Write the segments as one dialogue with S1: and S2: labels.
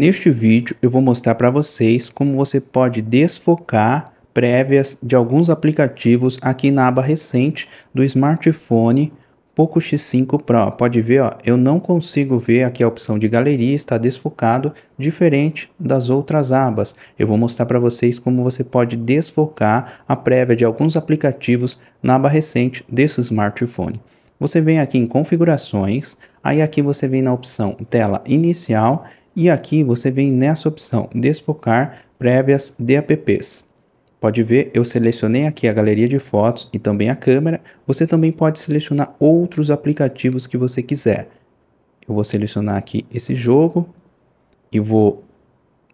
S1: Neste vídeo eu vou mostrar para vocês como você pode desfocar prévias de alguns aplicativos aqui na aba recente do smartphone Poco X5 Pro. Pode ver, ó, eu não consigo ver aqui a opção de galeria, está desfocado, diferente das outras abas. Eu vou mostrar para vocês como você pode desfocar a prévia de alguns aplicativos na aba recente desse smartphone. Você vem aqui em configurações, aí aqui você vem na opção tela inicial e aqui você vem nessa opção, desfocar prévias de apps. Pode ver, eu selecionei aqui a galeria de fotos e também a câmera. Você também pode selecionar outros aplicativos que você quiser. Eu vou selecionar aqui esse jogo e vou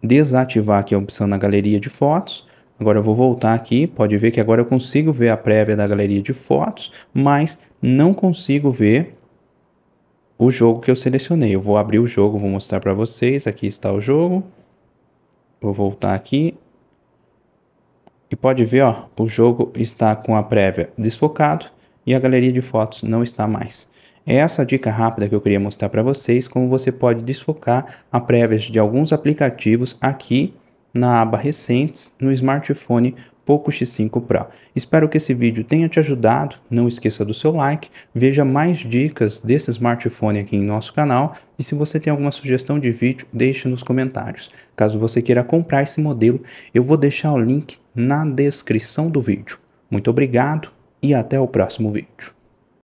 S1: desativar aqui a opção na galeria de fotos. Agora eu vou voltar aqui, pode ver que agora eu consigo ver a prévia da galeria de fotos, mas não consigo ver o jogo que eu selecionei. Eu vou abrir o jogo, vou mostrar para vocês. Aqui está o jogo. Vou voltar aqui. E pode ver, ó, o jogo está com a prévia desfocado e a galeria de fotos não está mais. É essa dica rápida que eu queria mostrar para vocês como você pode desfocar a prévia de alguns aplicativos aqui na aba recentes no smartphone Poco X5 Pro. Espero que esse vídeo tenha te ajudado, não esqueça do seu like, veja mais dicas desse smartphone aqui em nosso canal e se você tem alguma sugestão de vídeo, deixe nos comentários. Caso você queira comprar esse modelo, eu vou deixar o link na descrição do vídeo. Muito obrigado e até o próximo vídeo.